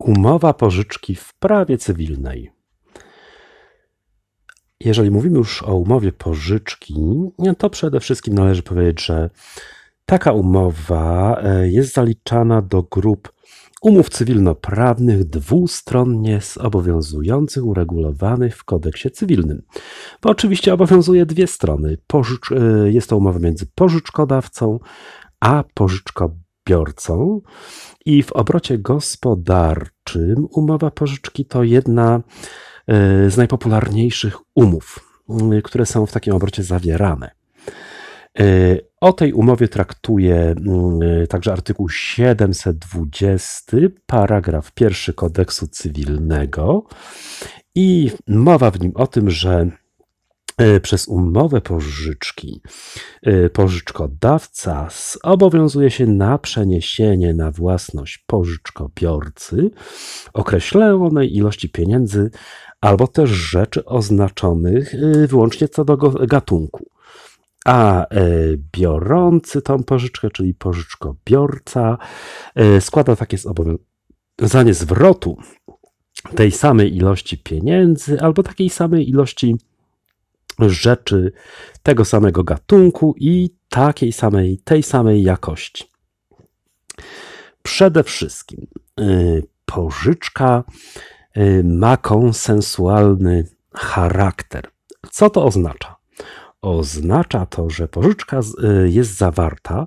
Umowa pożyczki w prawie cywilnej. Jeżeli mówimy już o umowie pożyczki, no to przede wszystkim należy powiedzieć, że taka umowa e, jest zaliczana do grup umów cywilnoprawnych dwustronnie obowiązujących, uregulowanych w kodeksie cywilnym. Bo oczywiście obowiązuje dwie strony. Pożycz, e, jest to umowa między pożyczkodawcą a pożyczkobiorcą odbiorcą i w obrocie gospodarczym umowa pożyczki to jedna e, z najpopularniejszych umów, które są w takim obrocie zawierane. E, o tej umowie traktuje także artykuł 720, paragraf pierwszy kodeksu cywilnego i mowa w nim o tym, że E, przez umowę pożyczki e, pożyczkodawca zobowiązuje się na przeniesienie na własność pożyczkobiorcy określonej ilości pieniędzy albo też rzeczy oznaczonych e, wyłącznie co do gatunku. A biorący tą pożyczkę, czyli pożyczkobiorca, składa takie zobowiązanie zwrotu tej samej ilości pieniędzy albo takiej samej ilości rzeczy tego samego gatunku i takiej samej, tej samej jakości. Przede wszystkim y, pożyczka y, ma konsensualny charakter. Co to oznacza? Oznacza to, że pożyczka y, jest zawarta,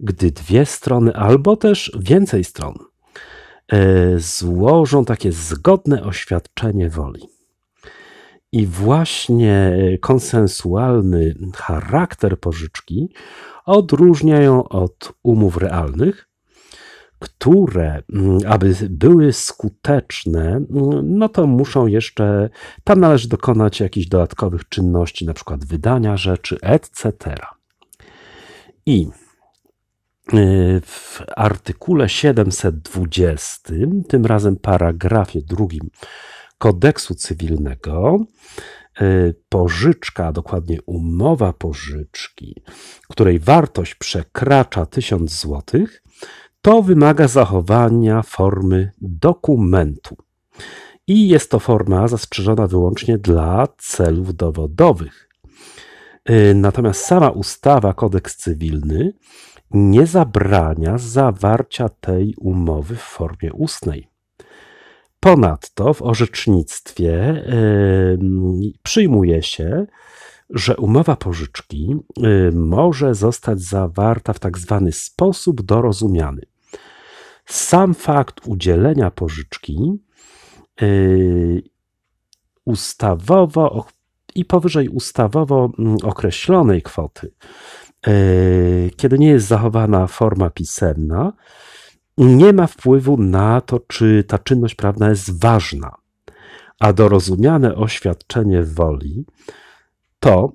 gdy dwie strony albo też więcej stron złożą takie zgodne oświadczenie woli. I właśnie konsensualny charakter pożyczki odróżnia ją od umów realnych, które, mm, aby były skuteczne, mm, no to muszą jeszcze, tam należy dokonać jakichś dodatkowych czynności, na przykład wydania rzeczy, etc. I y, w artykule 720, tym razem paragrafie drugim kodeksu cywilnego y, pożyczka, a dokładnie umowa pożyczki, której wartość przekracza 1000 zł, to wymaga zachowania formy dokumentu. I jest to forma zastrzeżona wyłącznie dla celów dowodowych. Y, natomiast sama ustawa, kodeks cywilny, nie zabrania zawarcia tej umowy w formie ustnej. Ponadto w orzecznictwie przyjmuje się, że umowa pożyczki może zostać zawarta w tak zwany sposób dorozumiany. Sam fakt udzielenia pożyczki y, ustawowo i powyżej ustawowo określonej kwoty, y, kiedy nie jest zachowana forma pisemna, nie ma wpływu na to, czy ta czynność prawna jest ważna. A dorozumiane oświadczenie woli to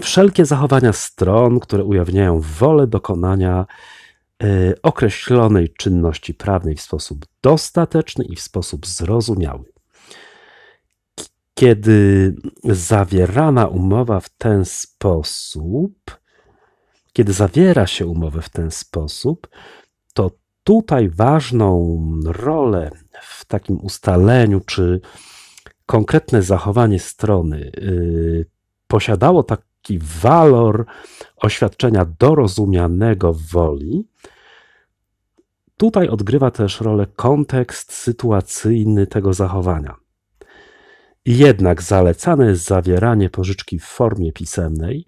wszelkie zachowania stron, które ujawniają wolę dokonania e, określonej czynności prawnej w sposób dostateczny i w sposób zrozumiały. Kiedy zawierana umowa w ten sposób, kiedy zawiera się umowę w ten sposób, to tutaj ważną rolę w takim ustaleniu, czy konkretne zachowanie strony y, posiadało taki walor oświadczenia dorozumianego woli, tutaj odgrywa też rolę kontekst sytuacyjny tego zachowania. Jednak zalecane jest zawieranie pożyczki w formie pisemnej,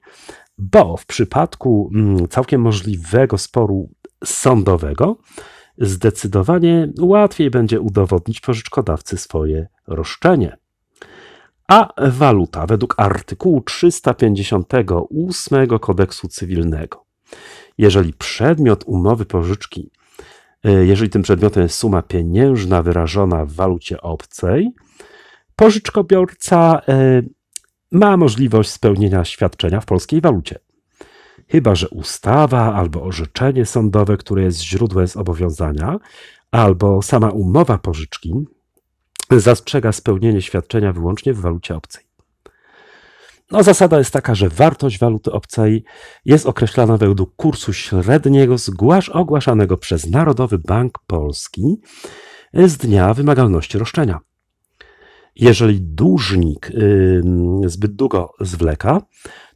bo w przypadku mm, całkiem możliwego sporu sądowego, zdecydowanie łatwiej będzie udowodnić pożyczkodawcy swoje roszczenie. A waluta według artykułu 358 kodeksu cywilnego. Jeżeli przedmiot umowy pożyczki, e, jeżeli tym przedmiotem jest suma pieniężna wyrażona w walucie obcej, pożyczkobiorca e, ma możliwość spełnienia świadczenia w polskiej walucie chyba że ustawa albo orzeczenie sądowe, które jest źródłem zobowiązania, albo sama umowa pożyczki zastrzega spełnienie świadczenia wyłącznie w walucie obcej. No, zasada jest taka, że wartość waluty obcej jest określana według kursu średniego zgłasz ogłaszanego przez Narodowy Bank Polski z dnia wymagalności roszczenia. Jeżeli dłużnik zbyt długo zwleka,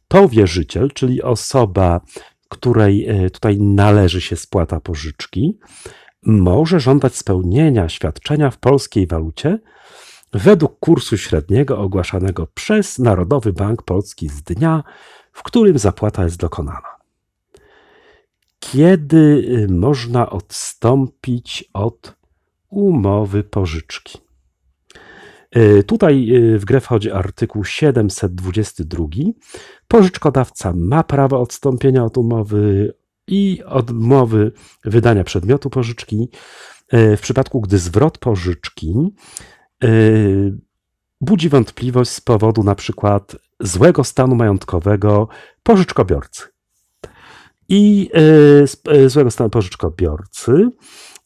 to wierzyciel, czyli osoba, której e, tutaj należy się spłata pożyczki, może żądać spełnienia świadczenia w polskiej walucie według kursu średniego ogłaszanego przez Narodowy Bank Polski z dnia, w którym zapłata jest dokonana. Kiedy y, można odstąpić od umowy pożyczki? E, tutaj e, w grę wchodzi artykuł 722. Pożyczkodawca ma prawo odstąpienia od umowy i odmowy wydania przedmiotu pożyczki e, w przypadku, gdy zwrot pożyczki budzi wątpliwość z powodu na przykład złego stanu majątkowego pożyczkobiorcy i złego stanu pożyczkobiorcy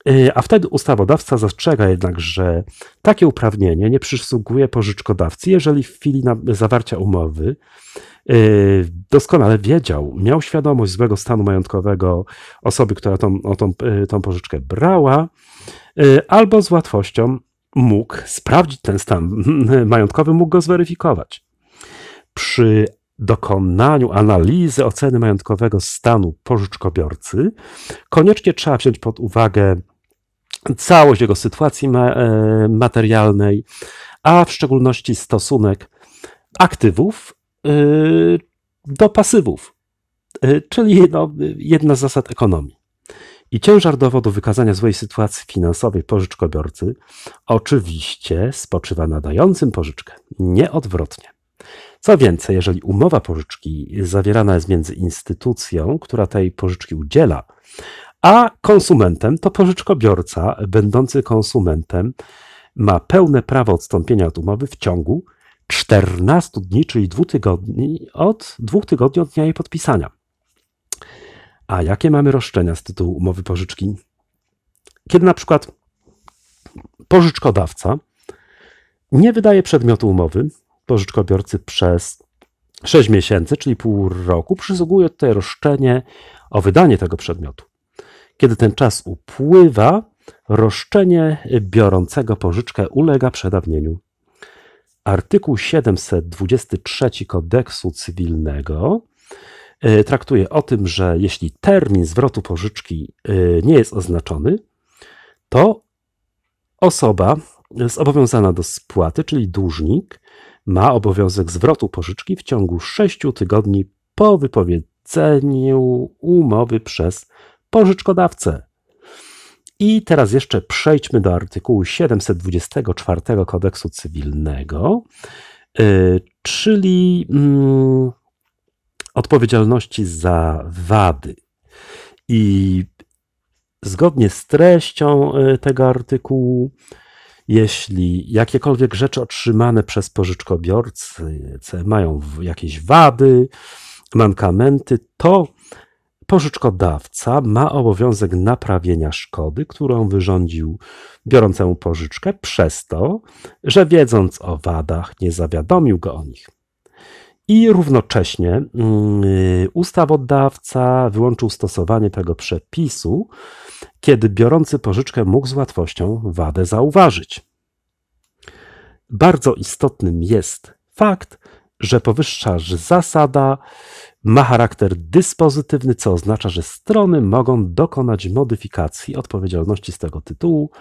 Y, a wtedy ustawodawca zastrzega jednak, że takie uprawnienie nie przysługuje pożyczkodawcy, jeżeli w chwili zawarcia umowy y, doskonale wiedział, miał świadomość złego stanu majątkowego osoby, która tą, tą, y, tą pożyczkę brała, albo z łatwością mógł sprawdzić ten stan majątkowy, mógł go zweryfikować. Przy dokonaniu analizy oceny majątkowego stanu pożyczkobiorcy, koniecznie trzeba wziąć pod uwagę całość jego sytuacji e, materialnej, a w szczególności stosunek aktywów e, do pasywów, e, czyli no, jedna z zasad ekonomii. I ciężar dowodu wykazania złej sytuacji finansowej pożyczkobiorcy oczywiście spoczywa na dającym pożyczkę, nieodwrotnie. Co więcej, jeżeli umowa pożyczki zawierana jest między instytucją, która tej pożyczki udziela, a konsumentem to pożyczkobiorca, będący konsumentem, ma pełne prawo odstąpienia od umowy w ciągu 14 dni, czyli dwóch tygodni od dwóch tygodni od dnia jej podpisania. A jakie mamy roszczenia z tytułu umowy pożyczki? Kiedy na przykład pożyczkodawca nie wydaje przedmiotu umowy pożyczkobiorcy przez 6 miesięcy, czyli pół roku, przysługuje tutaj roszczenie o wydanie tego przedmiotu. Kiedy ten czas upływa, roszczenie biorącego pożyczkę ulega przedawnieniu. Artykuł 723 kodeksu cywilnego e, traktuje o tym, że jeśli termin zwrotu pożyczki e, nie jest oznaczony, to osoba zobowiązana do spłaty, czyli dłużnik, ma obowiązek zwrotu pożyczki w ciągu 6 tygodni po wypowiedzeniu umowy przez pożyczkodawcę. I teraz jeszcze przejdźmy do artykułu 724 kodeksu cywilnego, y, czyli mm, odpowiedzialności za wady. I zgodnie z treścią y, tego artykułu, jeśli jakiekolwiek rzeczy otrzymane przez pożyczkobiorcę mają jakieś wady, mankamenty, to pożyczkodawca ma obowiązek naprawienia szkody, którą wyrządził biorącemu pożyczkę przez to, że wiedząc o wadach nie zawiadomił go o nich. I równocześnie mm, y, ustawodawca wyłączył stosowanie tego przepisu, kiedy biorący pożyczkę mógł z łatwością wadę zauważyć. Bardzo istotnym jest fakt, że powyższa zasada ma charakter dyspozytywny, co oznacza, że strony mogą dokonać modyfikacji odpowiedzialności z tego tytułu,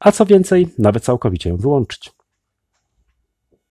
a co więcej, nawet całkowicie ją wyłączyć.